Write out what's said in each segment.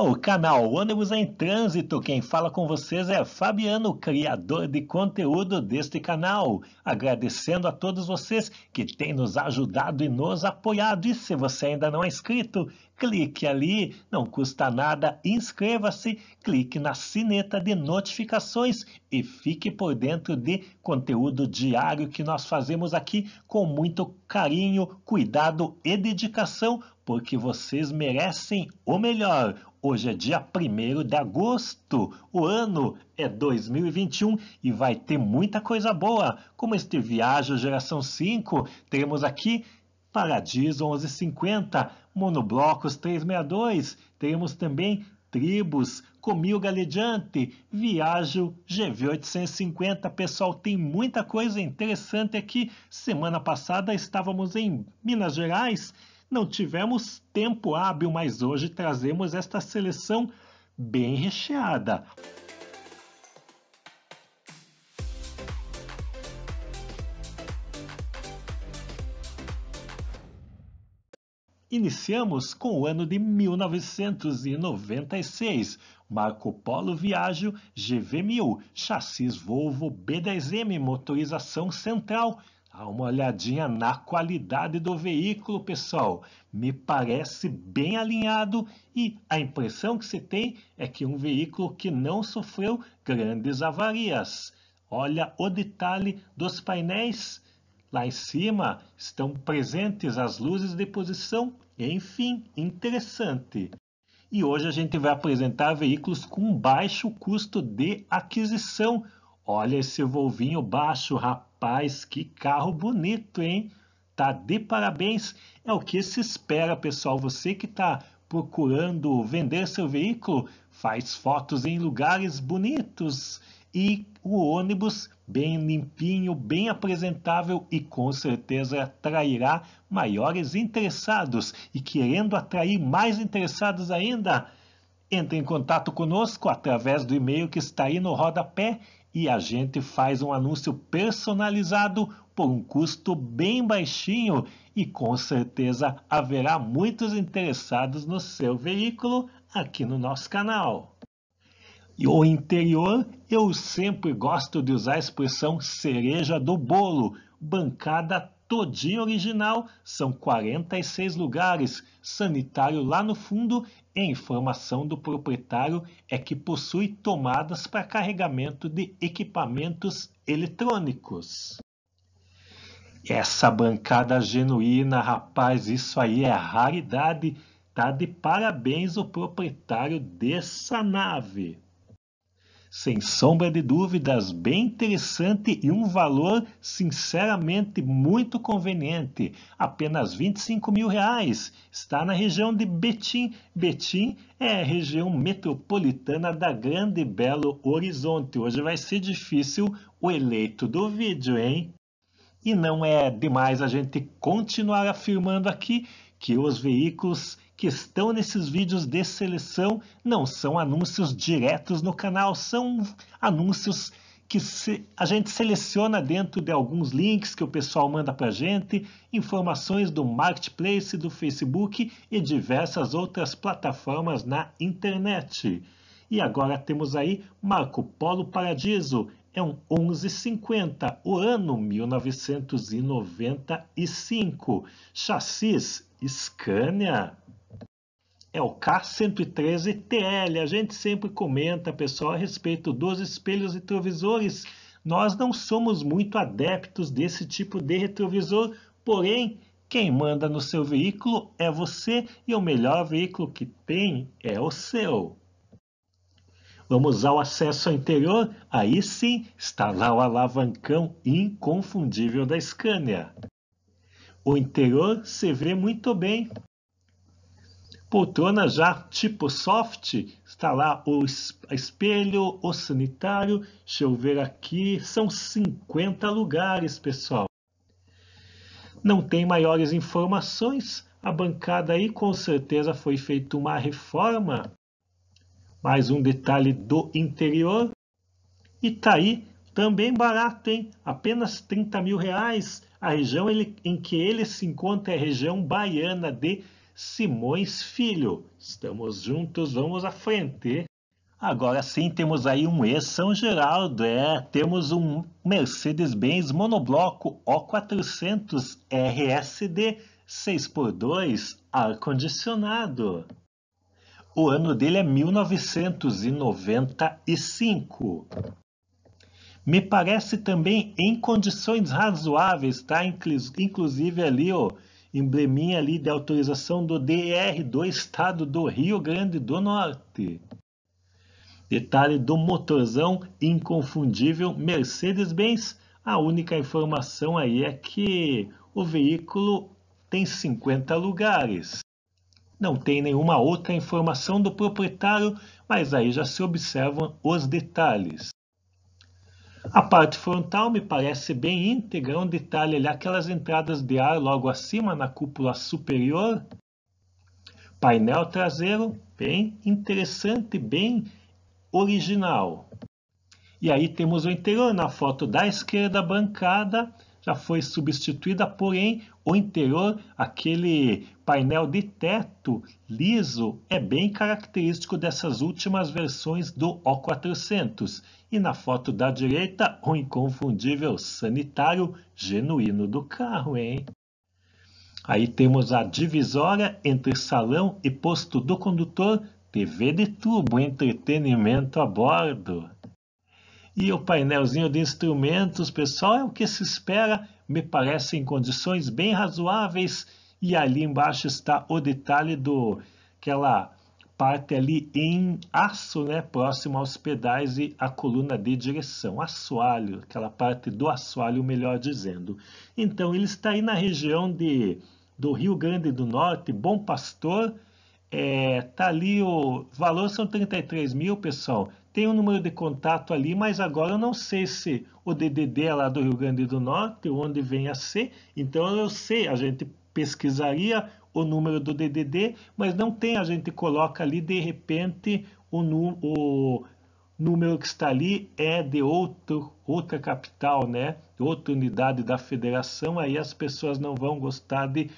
Olá, canal Ônibus em Trânsito, quem fala com vocês é Fabiano, criador de conteúdo deste canal. Agradecendo a todos vocês que têm nos ajudado e nos apoiado. E se você ainda não é inscrito, clique ali, não custa nada, inscreva-se, clique na sineta de notificações e fique por dentro de conteúdo diário que nós fazemos aqui com muito carinho, cuidado e dedicação, porque vocês merecem o melhor. Hoje é dia 1 de agosto, o ano é 2021 e vai ter muita coisa boa, como este Viagem Geração 5. Temos aqui Paradiso 1150, monoblocos 362, temos também Tribos, Comil Galejante, Viajo, GV850. Pessoal, tem muita coisa interessante aqui. Semana passada estávamos em Minas Gerais, não tivemos tempo hábil, mas hoje trazemos esta seleção bem recheada. Iniciamos com o ano de 1996. Marco Polo Viaggio GV1000, chassis Volvo B10M, motorização central. Dá uma olhadinha na qualidade do veículo, pessoal. Me parece bem alinhado e a impressão que se tem é que um veículo que não sofreu grandes avarias. Olha o detalhe dos painéis Lá em cima estão presentes as luzes de posição. Enfim, interessante. E hoje a gente vai apresentar veículos com baixo custo de aquisição. Olha esse Volvinho baixo, rapaz, que carro bonito, hein? Tá de parabéns. É o que se espera, pessoal. Você que está procurando vender seu veículo, faz fotos em lugares bonitos e o ônibus bem limpinho, bem apresentável e com certeza atrairá maiores interessados. E querendo atrair mais interessados ainda, entre em contato conosco através do e-mail que está aí no rodapé e a gente faz um anúncio personalizado por um custo bem baixinho e com certeza haverá muitos interessados no seu veículo aqui no nosso canal o interior, eu sempre gosto de usar a expressão cereja do bolo, bancada todinha original, são 46 lugares, sanitário lá no fundo e informação do proprietário é que possui tomadas para carregamento de equipamentos eletrônicos. Essa bancada genuína, rapaz, isso aí é raridade. Tá de parabéns o proprietário dessa nave sem sombra de dúvidas, bem interessante e um valor sinceramente muito conveniente. Apenas 25 mil reais. Está na região de Betim. Betim é a região metropolitana da Grande Belo Horizonte. Hoje vai ser difícil o eleito do vídeo, hein? E não é demais a gente continuar afirmando aqui que os veículos que estão nesses vídeos de seleção não são anúncios diretos no canal, são anúncios que se, a gente seleciona dentro de alguns links que o pessoal manda para a gente, informações do Marketplace, do Facebook e diversas outras plataformas na internet. E agora temos aí Marco Polo Paradiso, é um 1150, o ano 1995. Chassis Scania? É o K113 TL. A gente sempre comenta, pessoal, a respeito dos espelhos retrovisores. Nós não somos muito adeptos desse tipo de retrovisor, porém, quem manda no seu veículo é você e o melhor veículo que tem é o seu. Vamos ao acesso ao interior? Aí sim está lá o alavancão inconfundível da Scania. O interior se vê muito bem. Poltrona já tipo soft, está lá o espelho, o sanitário, deixa eu ver aqui, são 50 lugares, pessoal. Não tem maiores informações, a bancada aí com certeza foi feita uma reforma. Mais um detalhe do interior. E tá aí também barato, hein? Apenas 30 mil reais. A região ele, em que ele se encontra é a região baiana de Simões Filho. Estamos juntos, vamos à frente. Agora sim, temos aí um E-São Geraldo, é, temos um Mercedes-Benz monobloco O400 RSD 6x2 ar-condicionado. O ano dele é 1995. Me parece também em condições razoáveis, tá? Inclusive ali, ó, embleminha ali de autorização do DR do estado do Rio Grande do Norte. Detalhe do motorzão inconfundível Mercedes-Benz. A única informação aí é que o veículo tem 50 lugares. Não tem nenhuma outra informação do proprietário, mas aí já se observam os detalhes. A parte frontal me parece bem íntegra, onde talha ali aquelas entradas de ar logo acima na cúpula superior. Painel traseiro, bem interessante, bem original. E aí temos o interior na foto da esquerda, bancada já foi substituída, porém o interior, aquele painel de teto liso, é bem característico dessas últimas versões do O400. E na foto da direita, o inconfundível sanitário genuíno do carro, hein? Aí temos a divisória entre salão e posto do condutor, TV de tubo, entretenimento a bordo. E o painelzinho de instrumentos, pessoal, é o que se espera, me parece em condições bem razoáveis. E ali embaixo está o detalhe do aquela parte ali em aço, né, próximo aos pedais e a coluna de direção, assoalho, aquela parte do assoalho, melhor dizendo. Então, ele está aí na região de, do Rio Grande do Norte, Bom Pastor, é, tá ali o valor são 33 mil, pessoal tem o um número de contato ali, mas agora eu não sei se o DDD é lá do Rio Grande do Norte, onde vem a C, então eu sei, a gente pesquisaria o número do DDD, mas não tem, a gente coloca ali de repente o, o número que está ali é de outro, outra capital, né? outra unidade da federação, aí as pessoas não vão gostar de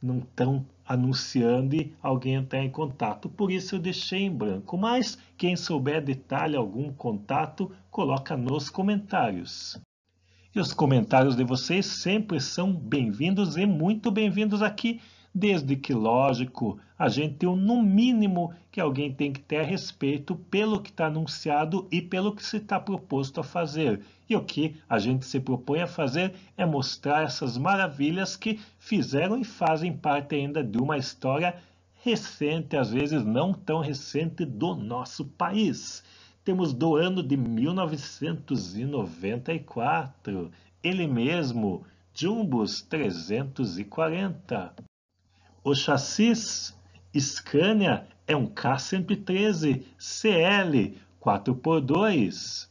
não estão anunciando e alguém entrar em contato. Por isso eu deixei em branco, mas quem souber detalhe algum contato, coloca nos comentários. E os comentários de vocês sempre são bem-vindos e muito bem-vindos aqui desde que, lógico, a gente tem no mínimo que alguém tem que ter respeito pelo que está anunciado e pelo que se está proposto a fazer. E o que a gente se propõe a fazer é mostrar essas maravilhas que fizeram e fazem parte ainda de uma história recente, às vezes não tão recente, do nosso país. Temos do ano de 1994, ele mesmo, Jumbos 340. O chassis Scania é um K113 CL 4x2.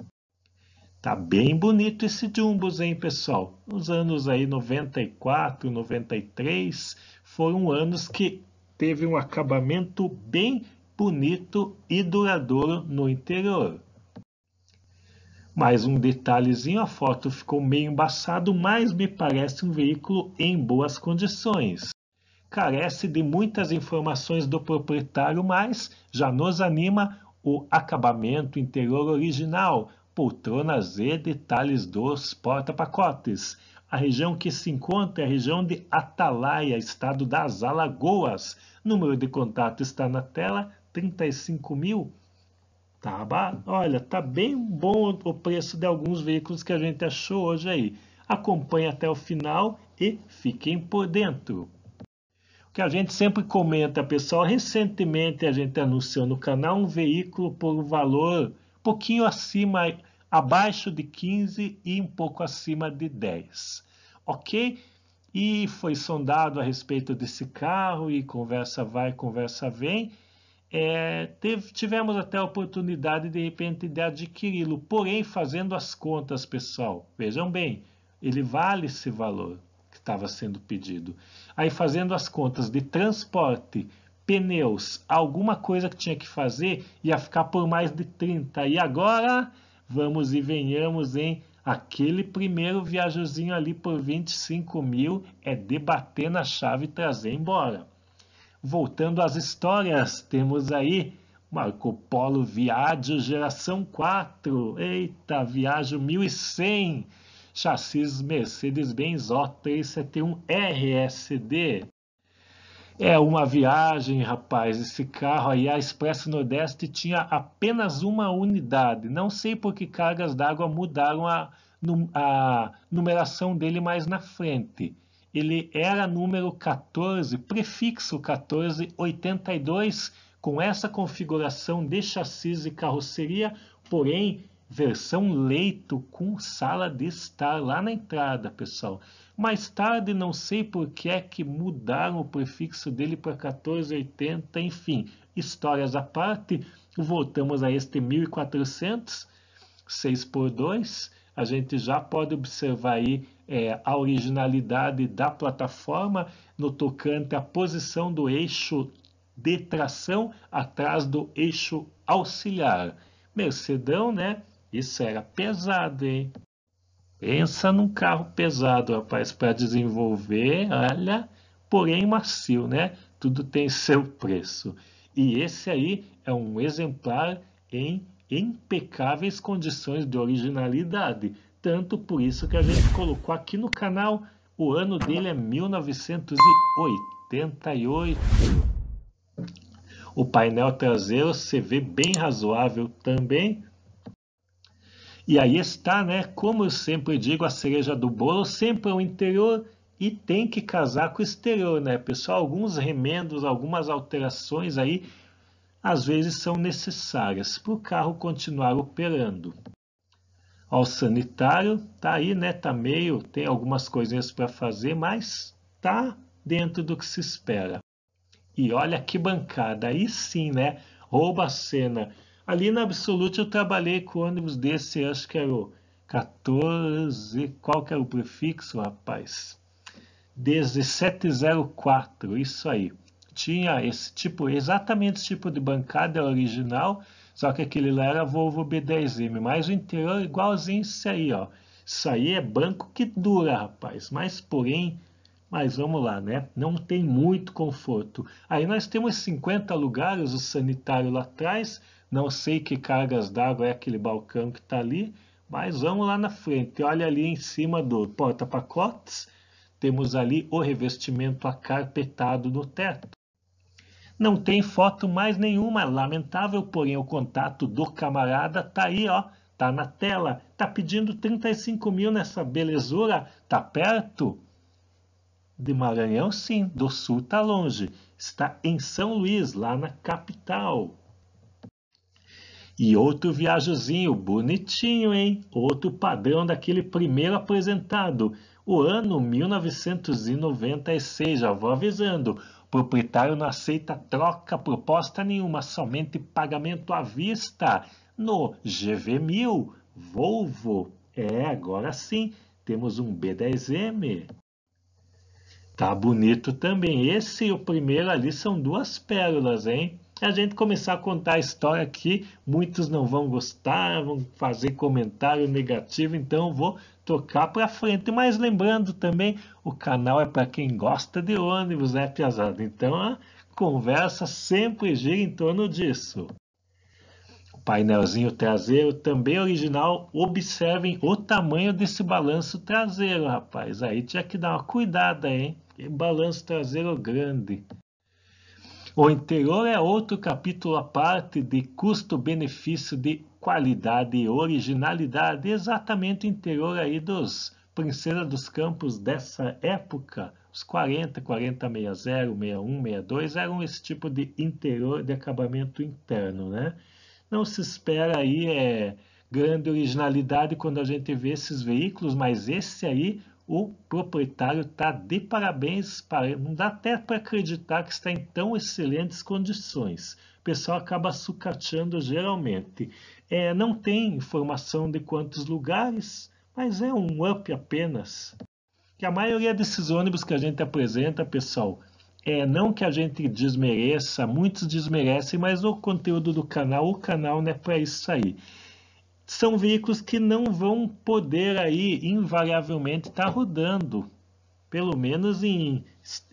Tá bem bonito esse Jumbos, hein, pessoal? Nos anos aí 94, 93, foram anos que teve um acabamento bem bonito e duradouro no interior. Mais um detalhezinho, a foto ficou meio embaçado, mas me parece um veículo em boas condições carece de muitas informações do proprietário, mas já nos anima o acabamento interior original, poltronas e detalhes dos porta-pacotes. A região que se encontra é a região de Atalaia, estado das Alagoas. Número de contato está na tela, 35 mil. Tá, olha, tá bem bom o preço de alguns veículos que a gente achou hoje aí. Acompanhe até o final e fiquem por dentro que a gente sempre comenta, pessoal, recentemente a gente anunciou no canal um veículo por um valor um pouquinho acima, abaixo de 15 e um pouco acima de 10, ok? E foi sondado a respeito desse carro e conversa vai, conversa vem. É, teve, tivemos até a oportunidade de repente de adquiri-lo, porém fazendo as contas, pessoal, vejam bem, ele vale esse valor estava sendo pedido. Aí fazendo as contas de transporte, pneus, alguma coisa que tinha que fazer, ia ficar por mais de 30. E agora vamos e venhamos em aquele primeiro viajozinho ali por 25 mil é debater na chave e trazer embora. Voltando às histórias, temos aí Marco Polo Viágio, geração 4. Eita, Viágio 1100 chassis Mercedes-Benz O371 RSD. É uma viagem, rapaz. Esse carro aí, a Expresso Nordeste, tinha apenas uma unidade. Não sei por que cargas d'água mudaram a, a numeração dele mais na frente. Ele era número 14, prefixo 1482, com essa configuração de chassis e carroceria, porém versão leito com sala de estar lá na entrada, pessoal. Mais tarde, não sei por que é que mudaram o prefixo dele para 1480, enfim, histórias à parte, voltamos a este 1400, 6 por 2, a gente já pode observar aí é, a originalidade da plataforma no tocante à posição do eixo de tração atrás do eixo auxiliar. Mercedão, né? Isso era pesado, hein? Pensa num carro pesado, rapaz, para desenvolver, olha, porém macio, né? Tudo tem seu preço. E esse aí é um exemplar em impecáveis condições de originalidade. Tanto por isso que a gente colocou aqui no canal, o ano dele é 1988. O painel traseiro CV vê bem razoável também, e aí está, né? Como eu sempre digo, a cereja do bolo sempre é o interior e tem que casar com o exterior, né, pessoal? Alguns remendos, algumas alterações aí às vezes são necessárias para o carro continuar operando. Ao sanitário, tá aí, né? Tá meio, tem algumas coisinhas para fazer, mas tá dentro do que se espera. E olha que bancada, aí sim, né? Rouba a cena Ali na Absolute eu trabalhei com ônibus desse, acho que era o 14, qual que era o prefixo, rapaz? 1704, isso aí. Tinha esse tipo, exatamente esse tipo de bancada original, só que aquele lá era Volvo B10M, mas o interior igualzinho isso aí, ó. Isso aí é banco que dura, rapaz. Mas porém, mas vamos lá, né? Não tem muito conforto. Aí nós temos 50 lugares, o sanitário lá atrás, não sei que cargas d'água é aquele balcão que está ali, mas vamos lá na frente. Olha ali em cima do porta-pacotes, temos ali o revestimento acarpetado no teto. Não tem foto mais nenhuma, lamentável, porém o contato do camarada está aí, ó, tá na tela. Tá pedindo 35 mil nessa belezura, tá perto? De Maranhão, sim, do Sul tá longe. Está em São Luís, lá na capital. E outro viajozinho, bonitinho, hein? Outro padrão daquele primeiro apresentado. O ano 1996, já vou avisando. O proprietário não aceita troca, proposta nenhuma, somente pagamento à vista. No GV1000, Volvo. É, agora sim, temos um B10M. Tá bonito também. Esse e o primeiro ali são duas pérolas, hein? É a gente começar a contar a história aqui, muitos não vão gostar, vão fazer comentário negativo, então vou tocar para frente. Mas lembrando também, o canal é para quem gosta de ônibus, né, Piazada? Então a conversa sempre gira em torno disso. O painelzinho traseiro também original. Observem o tamanho desse balanço traseiro, rapaz. Aí tinha que dar uma cuidada, hein? Que balanço traseiro grande. O interior é outro capítulo à parte de custo-benefício de qualidade e originalidade, exatamente o interior aí dos Princesa dos Campos dessa época, os 40, 40, 60, 61, 62, eram esse tipo de interior de acabamento interno, né? Não se espera aí é, grande originalidade quando a gente vê esses veículos, mas esse aí o proprietário está de parabéns, para, não dá até para acreditar que está em tão excelentes condições. O pessoal acaba sucateando geralmente. É, não tem informação de quantos lugares, mas é um up apenas. Que a maioria desses ônibus que a gente apresenta, pessoal, é não que a gente desmereça, muitos desmerecem, mas o conteúdo do canal, o canal não é para isso aí são veículos que não vão poder aí invariavelmente estar tá rodando. Pelo menos em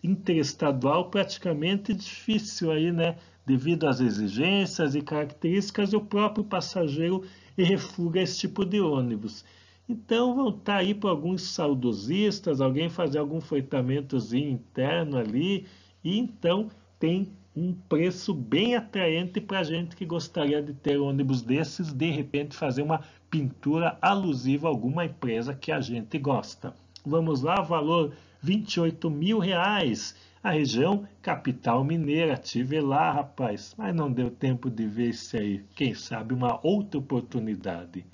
interestadual praticamente difícil aí, né? Devido às exigências e características do próprio passageiro e refuga esse tipo de ônibus. Então vão estar tá aí para alguns saudosistas, alguém fazer algum freitamento interno ali, e então tem um preço bem atraente para gente que gostaria de ter ônibus desses, de repente fazer uma pintura alusiva a alguma empresa que a gente gosta. Vamos lá, valor 28 mil reais. A região capital mineira, tive lá, rapaz, mas não deu tempo de ver isso aí. Quem sabe uma outra oportunidade.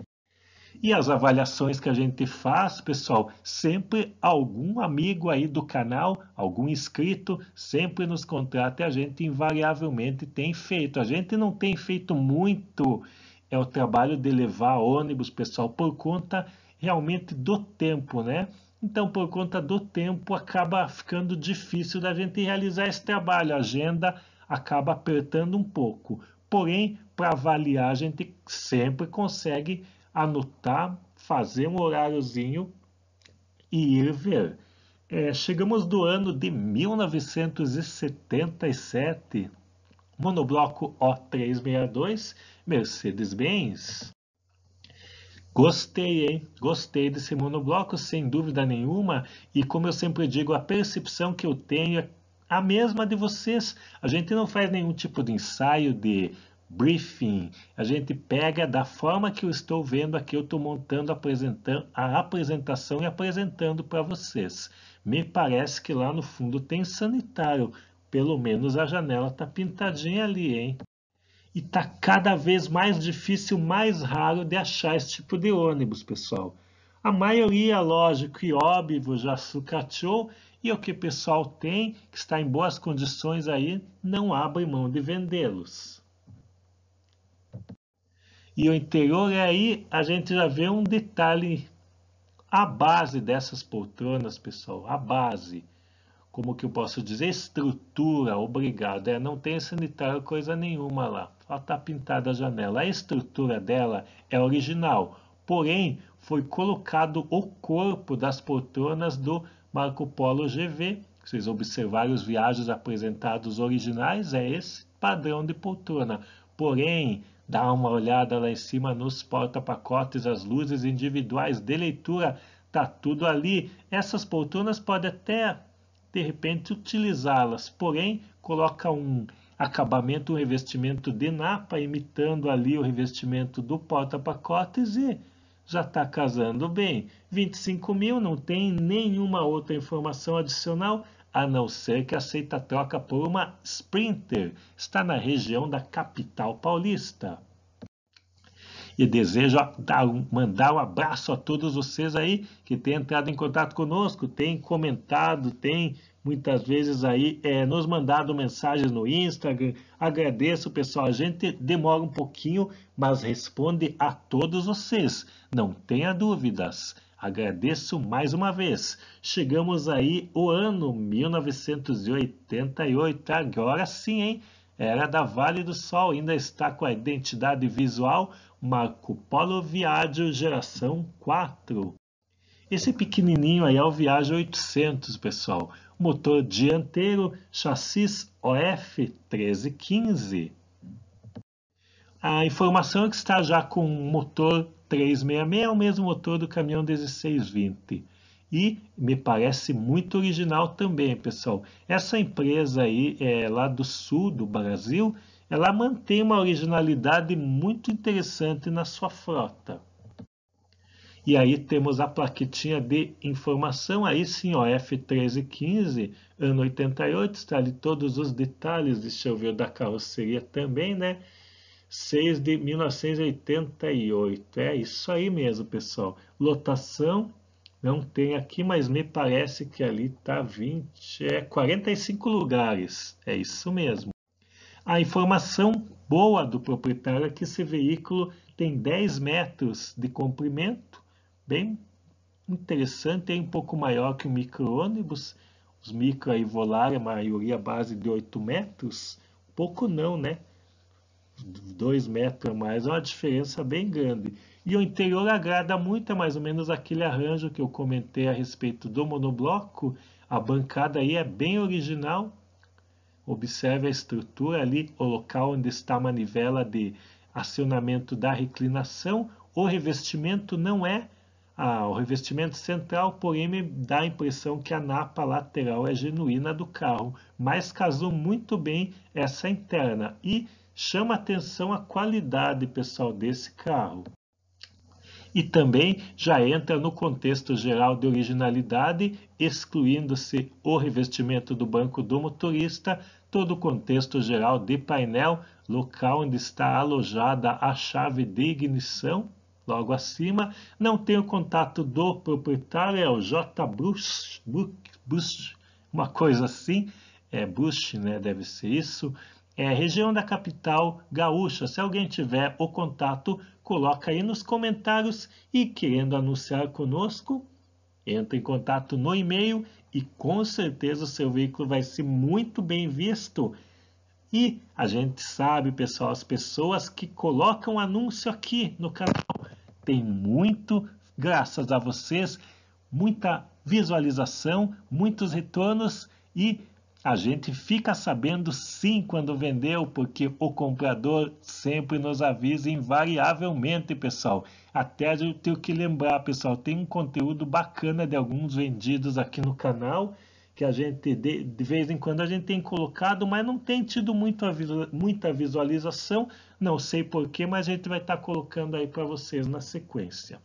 E as avaliações que a gente faz, pessoal, sempre algum amigo aí do canal, algum inscrito, sempre nos contrata e a gente invariavelmente tem feito. A gente não tem feito muito é o trabalho de levar ônibus, pessoal, por conta realmente do tempo, né? Então, por conta do tempo, acaba ficando difícil da gente realizar esse trabalho. A agenda acaba apertando um pouco. Porém, para avaliar, a gente sempre consegue anotar, fazer um horáriozinho e ir ver. É, chegamos do ano de 1977, monobloco O362, Mercedes-Benz. Gostei, hein? Gostei desse monobloco, sem dúvida nenhuma. E como eu sempre digo, a percepção que eu tenho é a mesma de vocês. A gente não faz nenhum tipo de ensaio de briefing. A gente pega da forma que eu estou vendo aqui, eu estou montando apresentando, a apresentação e apresentando para vocês. Me parece que lá no fundo tem sanitário. Pelo menos a janela está pintadinha ali, hein? E está cada vez mais difícil, mais raro de achar esse tipo de ônibus, pessoal. A maioria, lógico e óbvio, já sucateou e o que o pessoal tem, que está em boas condições aí, não abre mão de vendê-los e o interior. E é aí a gente já vê um detalhe, a base dessas poltronas, pessoal, a base, como que eu posso dizer, estrutura, obrigado, é, não tem sanitário coisa nenhuma lá. falta está pintada a janela. A estrutura dela é original, porém foi colocado o corpo das poltronas do Marco Polo GV. Vocês observarem os viagens apresentados originais, é esse padrão de poltrona. Porém, Dá uma olhada lá em cima nos porta-pacotes, as luzes individuais de leitura, tá tudo ali. Essas poltronas pode até, de repente, utilizá-las, porém, coloca um acabamento, um revestimento de napa, imitando ali o revestimento do porta-pacotes e já está casando bem. 25 mil, não tem nenhuma outra informação adicional, a não ser que aceite a troca por uma Sprinter. Está na região da capital paulista. E desejo dar, mandar um abraço a todos vocês aí que têm entrado em contato conosco, têm comentado, têm muitas vezes aí é, nos mandado mensagens no Instagram. Agradeço, pessoal. A gente demora um pouquinho, mas responde a todos vocês. Não tenha dúvidas. Agradeço mais uma vez. Chegamos aí o ano 1988. Agora sim, hein? Era da Vale do Sol, ainda está com a identidade visual Marco Polo Viaggio geração 4. Esse pequenininho aí é o Viaggio 800, pessoal. Motor dianteiro, chassis OF 1315. A informação é que está já com motor 366 é o mesmo motor do caminhão 1620. E me parece muito original também, pessoal. Essa empresa aí, é, lá do sul do Brasil, ela mantém uma originalidade muito interessante na sua frota. E aí temos a plaquetinha de informação, aí sim, ó, F1315, ano 88, está ali todos os detalhes, deixa eu ver, da carroceria também, né? 6 de 1988. É isso aí mesmo, pessoal. Lotação não tem aqui, mas me parece que ali está 20, é 45 lugares. É isso mesmo. A informação boa do proprietário é que esse veículo tem 10 metros de comprimento, bem interessante, é um pouco maior que o micro-ônibus. Os micro aí volaram, a maioria base de 8 metros. Pouco não, né? dois metros a mais, é uma diferença bem grande. E o interior agrada muito, é mais ou menos aquele arranjo que eu comentei a respeito do monobloco. A bancada aí é bem original. Observe a estrutura ali, o local onde está a manivela de acionamento da reclinação. O revestimento não é ah, o revestimento central, porém me dá a impressão que a napa lateral é genuína do carro, mas casou muito bem essa interna. E chama atenção a qualidade, pessoal, desse carro. E também já entra no contexto geral de originalidade, excluindo-se o revestimento do banco do motorista, todo o contexto geral de painel, local onde está alojada a chave de ignição, logo acima. Não tem o contato do proprietário, é o J. Bush, Bush, Bush uma coisa assim, é Bush, né? deve ser isso é, a região da capital gaúcha. Se alguém tiver o contato, coloca aí nos comentários e querendo anunciar conosco, entre em contato no e-mail e com certeza o seu veículo vai ser muito bem visto. E a gente sabe, pessoal, as pessoas que colocam anúncio aqui no canal tem muito, graças a vocês, muita visualização, muitos retornos e a gente fica sabendo sim quando vendeu, porque o comprador sempre nos avisa invariavelmente, pessoal. Até eu tenho que lembrar, pessoal, tem um conteúdo bacana de alguns vendidos aqui no canal, que a gente de, de vez em quando a gente tem colocado, mas não tem tido muito, muita visualização, não sei porquê, mas a gente vai estar tá colocando aí para vocês na sequência.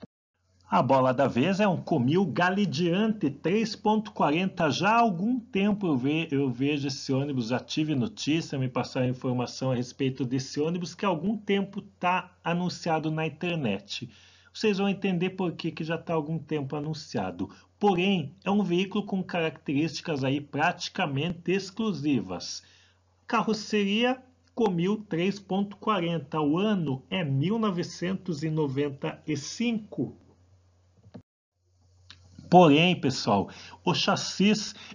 A bola da vez é um Comil Galidiante 3.40. Já há algum tempo eu, ve eu, vejo esse ônibus, já tive notícia, me passaram informação a respeito desse ônibus que há algum tempo está anunciado na internet. Vocês vão entender por que, que já está há algum tempo anunciado. Porém, é um veículo com características aí praticamente exclusivas. Carroceria Comil 3.40. O ano é 1995. Porém, pessoal, o chassi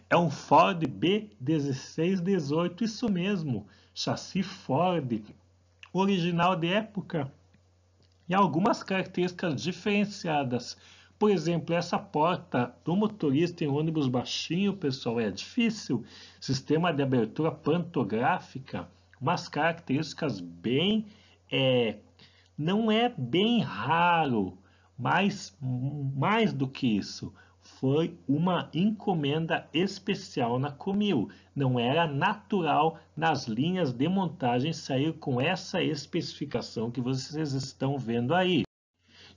é um Ford B1618, isso mesmo, chassi Ford, original de época. E algumas características diferenciadas. Por exemplo, essa porta do motorista em ônibus baixinho, pessoal, é difícil. Sistema de abertura pantográfica, umas características bem... É, não é bem raro mas, mais do que isso, foi uma encomenda especial na Comil. Não era natural nas linhas de montagem sair com essa especificação que vocês estão vendo aí.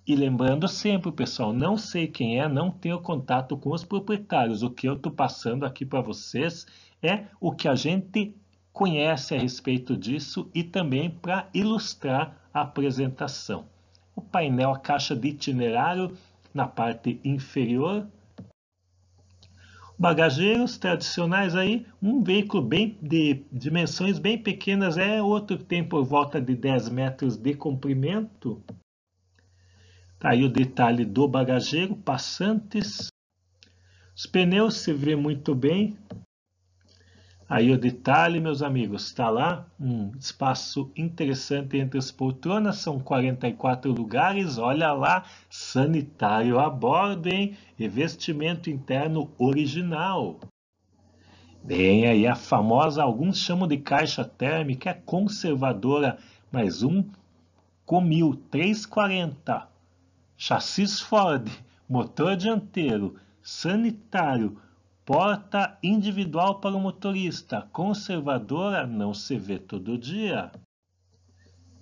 E lembrando sempre, pessoal, não sei quem é, não tenho contato com os proprietários. O que eu estou passando aqui para vocês é o que a gente conhece a respeito disso e também para ilustrar a apresentação o painel, a caixa de itinerário na parte inferior. Bagageiros tradicionais aí, um veículo bem de dimensões bem pequenas é outro que tem por volta de 10 metros de comprimento. Tá aí o detalhe do bagageiro, passantes. Os pneus se vê muito bem, Aí o detalhe, tá meus amigos, está lá um espaço interessante entre as poltronas, são 44 lugares, olha lá, sanitário a bordo, hein? Revestimento vestimento interno original. Bem, aí a famosa, alguns chamam de caixa térmica, é conservadora, mas um Comil 340, chassis Ford, motor dianteiro, sanitário, Porta individual para o motorista, conservadora não se vê todo dia.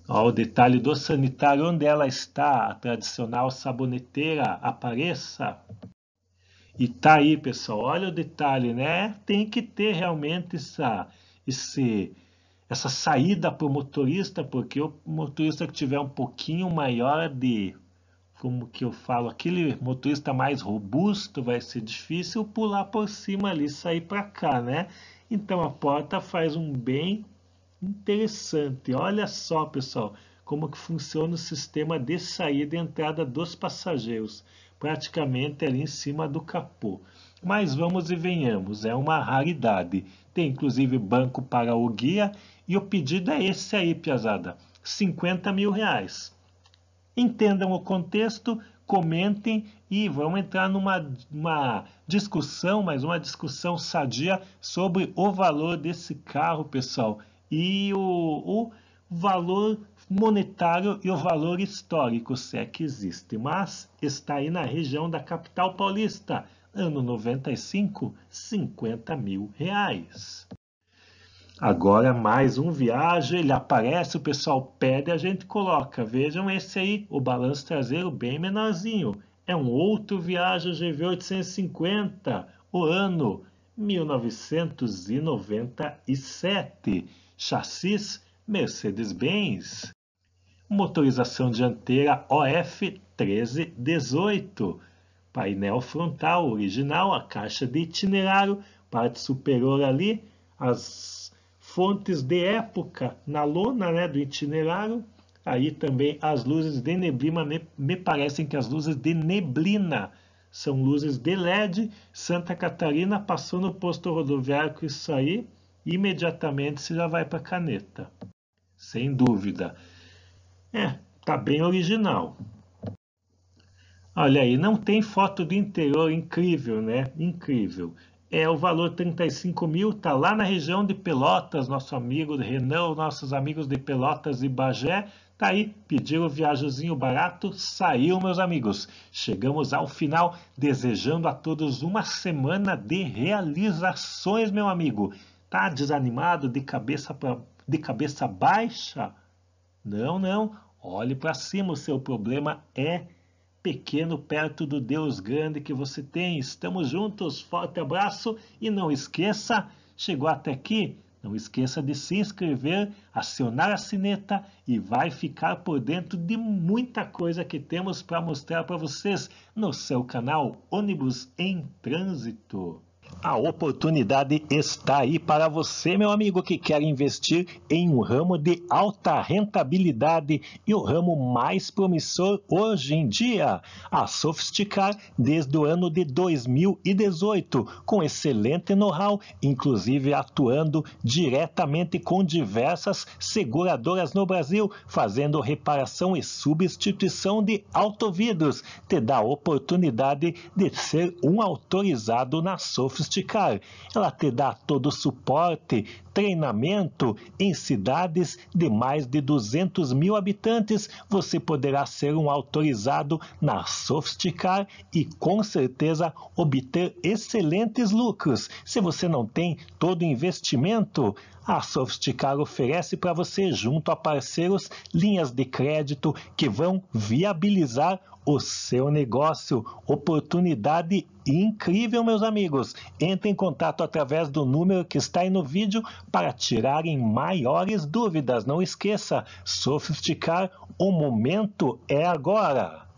Ó, o detalhe do sanitário, onde ela está, a tradicional saboneteira, apareça. E tá aí, pessoal, olha o detalhe, né? Tem que ter realmente essa, esse, essa saída para o motorista, porque o motorista que tiver um pouquinho maior de como que eu falo, aquele motorista mais robusto vai ser difícil pular por cima ali, e sair para cá, né? Então a porta faz um bem interessante. Olha só, pessoal, como que funciona o sistema de saída e entrada dos passageiros, praticamente ali em cima do capô. Mas vamos e venhamos, é uma raridade. Tem inclusive banco para o guia e o pedido é esse aí, piazada, 50 mil reais. Entendam o contexto, comentem e vão entrar numa uma discussão, mas uma discussão sadia sobre o valor desse carro, pessoal, e o, o valor monetário e o valor histórico, se é que existe. Mas está aí na região da capital paulista, ano 95, 50 mil reais. Agora mais um viagem, ele aparece, o pessoal pede, a gente coloca. Vejam esse aí, o balanço traseiro bem menorzinho. É um outro viagem GV850, o ano 1997. Chassis Mercedes-Benz. Motorização dianteira OF 1318. Painel frontal original, a caixa de itinerário, parte superior ali, as fontes de época na lona né, do itinerário. Aí também as luzes de neblina, me, me parecem que as luzes de neblina são luzes de LED. Santa Catarina passou no posto rodoviário com isso aí, imediatamente se já vai para a caneta. Sem dúvida. É, tá bem original. Olha aí, não tem foto do interior, incrível, né? Incrível é o valor 35 mil, está lá na região de Pelotas, nosso amigo Renan, nossos amigos de Pelotas e Bagé, tá aí, pediu o viajozinho barato, saiu meus amigos. Chegamos ao final, desejando a todos uma semana de realizações, meu amigo. Tá desanimado, de cabeça, pra, de cabeça baixa? Não, não, olhe para cima, o seu problema é pequeno perto do Deus grande que você tem. Estamos juntos, forte abraço e não esqueça, chegou até aqui, não esqueça de se inscrever, acionar a sineta e vai ficar por dentro de muita coisa que temos para mostrar para vocês no seu canal Ônibus em Trânsito. A oportunidade está aí para você, meu amigo, que quer investir em um ramo de alta rentabilidade e o ramo mais promissor hoje em dia, a Sofisticar desde o ano de 2018, com excelente know-how, inclusive atuando diretamente com diversas seguradoras no Brasil, fazendo reparação e substituição de autovidros, te dá a oportunidade de ser um autorizado na Sofisticar sofisticar. Ela te dá todo o suporte, treinamento em cidades de mais de 200 mil habitantes. Você poderá ser um autorizado na Sofisticar e com certeza obter excelentes lucros. Se você não tem todo o investimento, a Sofisticar oferece para você, junto a parceiros, linhas de crédito que vão viabilizar o seu negócio. Oportunidade incrível, meus amigos. Entre em contato através do número que está aí no vídeo para tirarem maiores dúvidas. Não esqueça, sofisticar, o momento é agora.